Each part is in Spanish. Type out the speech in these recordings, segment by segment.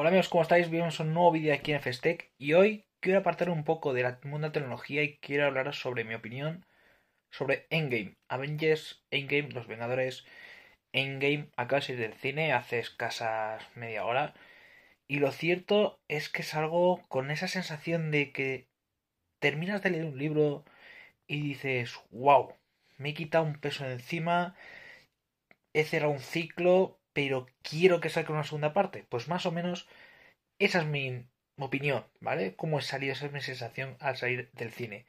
Hola amigos, ¿cómo estáis? Bienvenidos a un nuevo vídeo aquí en Festec y hoy quiero apartar un poco del mundo de la tecnología y quiero hablar sobre mi opinión sobre Endgame. Avengers, Endgame, Los Vengadores, Endgame acaba de salir del cine hace escasas media hora y lo cierto es que salgo con esa sensación de que terminas de leer un libro y dices, wow, me he quitado un peso de encima, he cerrado un ciclo pero quiero que salga una segunda parte. Pues más o menos esa es mi opinión, ¿vale? Cómo he salido, esa es mi sensación al salir del cine.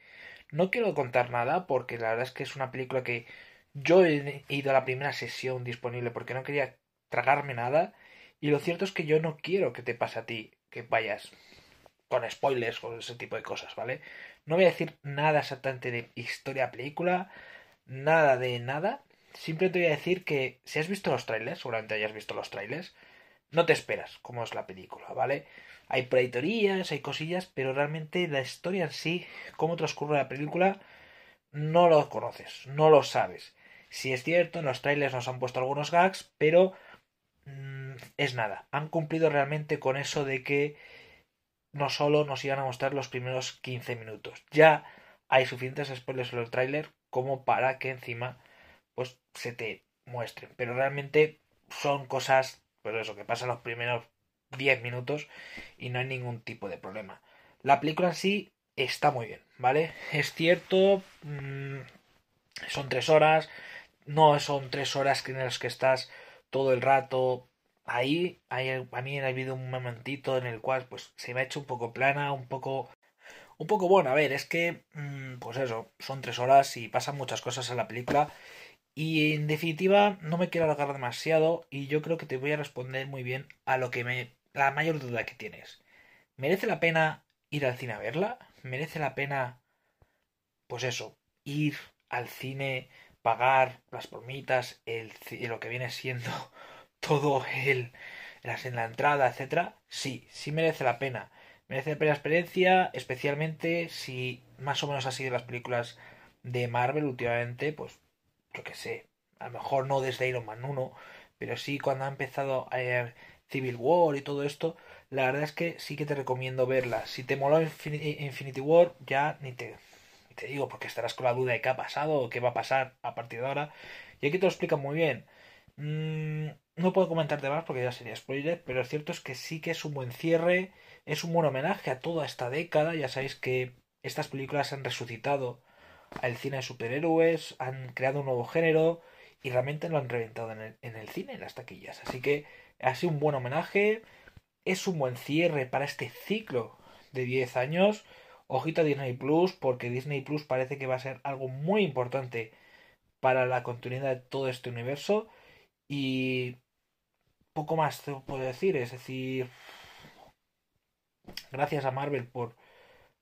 No quiero contar nada porque la verdad es que es una película que yo he ido a la primera sesión disponible porque no quería tragarme nada y lo cierto es que yo no quiero que te pase a ti, que vayas con spoilers o ese tipo de cosas, ¿vale? No voy a decir nada exactamente de historia película, nada de nada, Siempre te voy a decir que si has visto los trailers, seguramente hayas visto los trailers, no te esperas cómo es la película, ¿vale? Hay proyectorías, hay cosillas, pero realmente la historia en sí, cómo transcurre la película, no lo conoces, no lo sabes. Si es cierto, en los trailers nos han puesto algunos gags, pero mm, es nada. Han cumplido realmente con eso de que no solo nos iban a mostrar los primeros 15 minutos. Ya hay suficientes spoilers en el tráiler como para que encima pues se te muestren. Pero realmente son cosas, pues eso, que pasan los primeros 10 minutos y no hay ningún tipo de problema. La película en sí está muy bien, ¿vale? Es cierto, mm, son tres horas, no son tres horas en las que estás todo el rato ahí. a mí ha habido un momentito en el cual pues se me ha hecho un poco plana, un poco... Un poco bueno, a ver, es que, mm, pues eso, son tres horas y pasan muchas cosas en la película y en definitiva, no me quiero alargar demasiado y yo creo que te voy a responder muy bien a lo que me. la mayor duda que tienes. ¿Merece la pena ir al cine a verla? ¿Merece la pena. pues eso, ir al cine, pagar las promitas el, lo que viene siendo todo el. las en la entrada, etcétera? Sí, sí merece la pena. Merece la pena la experiencia, especialmente si más o menos ha sido las películas de Marvel últimamente, pues yo que sé, a lo mejor no desde Iron Man 1, pero sí cuando ha empezado eh, Civil War y todo esto, la verdad es que sí que te recomiendo verla. Si te moló Infinity War, ya ni te, te digo, porque estarás con la duda de qué ha pasado o qué va a pasar a partir de ahora. Y aquí te lo explica muy bien. Mm, no puedo comentarte más porque ya sería spoiler, pero lo cierto es que sí que es un buen cierre, es un buen homenaje a toda esta década. Ya sabéis que estas películas han resucitado al cine de superhéroes, han creado un nuevo género y realmente lo han reventado en el, cine, en las taquillas. Así que ha sido un buen homenaje, es un buen cierre para este ciclo de 10 años. Ojito a Disney Plus, porque Disney Plus parece que va a ser algo muy importante para la continuidad de todo este universo. Y poco más te puedo decir, es decir, gracias a Marvel por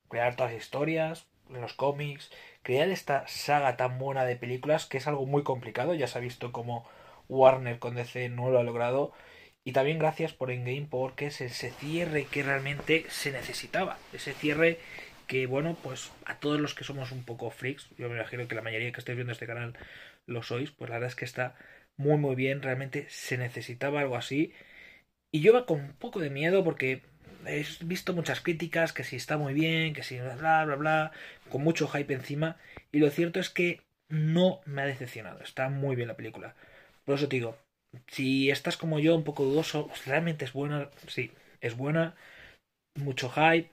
crear todas las historias, en los cómics, crear esta saga tan buena de películas que es algo muy complicado, ya se ha visto como Warner con DC no lo ha logrado y también gracias por Endgame porque es ese cierre que realmente se necesitaba, ese cierre que bueno, pues a todos los que somos un poco freaks, yo me imagino que la mayoría que estáis viendo este canal lo sois, pues la verdad es que está muy muy bien, realmente se necesitaba algo así y yo va con un poco de miedo porque he visto muchas críticas, que si está muy bien, que si bla, bla, bla, con mucho hype encima. Y lo cierto es que no me ha decepcionado. Está muy bien la película. Por eso te digo, si estás como yo, un poco dudoso, realmente es buena, sí, es buena, mucho hype,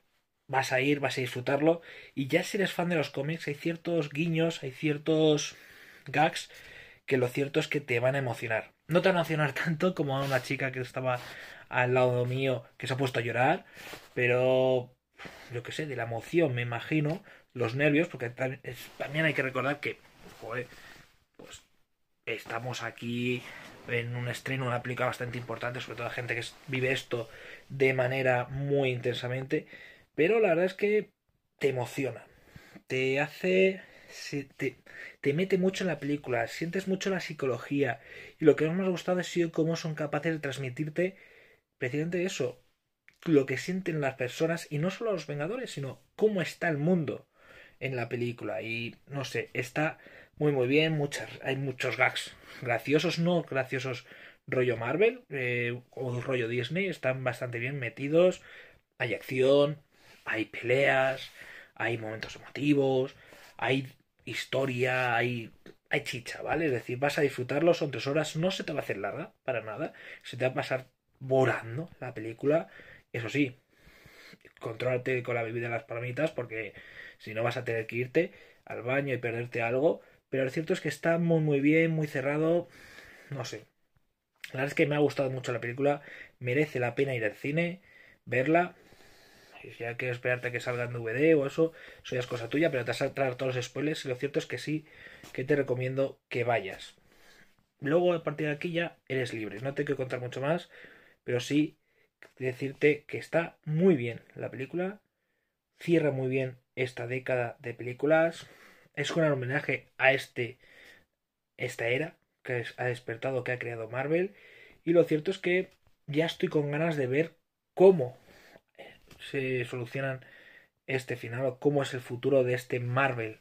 vas a ir, vas a disfrutarlo. Y ya si eres fan de los cómics, hay ciertos guiños, hay ciertos gags que lo cierto es que te van a emocionar. No te van emocionar tanto como a una chica que estaba al lado mío que se ha puesto a llorar, pero yo qué sé, de la emoción, me imagino, los nervios, porque también hay que recordar que, pues estamos aquí en un estreno, una película bastante importante, sobre todo la gente que vive esto de manera muy intensamente, pero la verdad es que te emociona, te hace te, mete mucho en la película, sientes mucho la psicología. Y lo que más me ha gustado ha sido cómo son capaces de transmitirte precisamente eso, lo que sienten las personas, y no solo los Vengadores, sino cómo está el mundo en la película. Y no sé, está muy muy bien, muchas, hay muchos gags graciosos, no graciosos rollo Marvel eh, o rollo Disney, están bastante bien metidos, hay acción, hay peleas, hay momentos emotivos, hay historia, hay, hay chicha, ¿vale? Es decir, vas a disfrutarlo, son tres horas, no se te va a hacer larga, para nada, se te va a pasar volando la película, eso sí, controlarte con la bebida de las palomitas, porque si no vas a tener que irte al baño y perderte algo, pero lo cierto es que está muy muy bien, muy cerrado, no sé. La verdad es que me ha gustado mucho la película, merece la pena ir al cine, verla, ya que esperarte a que salga en DVD o eso, eso ya es cosa tuya, pero te vas a traer todos los spoilers y lo cierto es que sí, que te recomiendo que vayas. Luego, a partir de aquí ya eres libre. No te quiero contar mucho más, pero sí decirte que está muy bien la película. Cierra muy bien esta década de películas. Es un homenaje a este, esta era que ha despertado, que ha creado Marvel. Y lo cierto es que ya estoy con ganas de ver cómo se solucionan este final o cómo es el futuro de este Marvel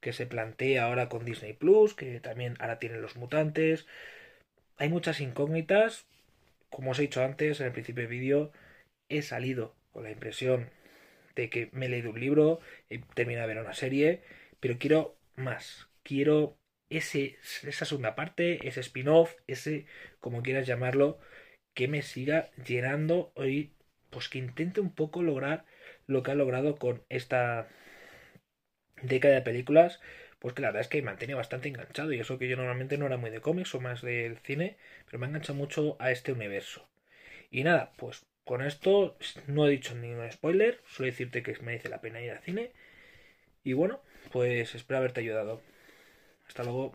que se plantea ahora con Disney Plus, que también ahora tienen los mutantes. Hay muchas incógnitas. Como os he dicho antes en el principio del vídeo, he salido con la impresión de que me he leído un libro, he terminado de ver una serie, pero quiero más. Quiero ese, esa segunda parte, ese spin-off, ese, como quieras llamarlo, que me siga llenando hoy pues que intente un poco lograr lo que ha logrado con esta década de películas, pues que la verdad es que me mantiene bastante enganchado y eso que yo normalmente no era muy de cómics o más del cine, pero me ha enganchado mucho a este universo. Y nada, pues con esto no he dicho ningún spoiler, suelo decirte que merece la pena ir al cine. Y bueno, pues espero haberte ayudado. Hasta luego.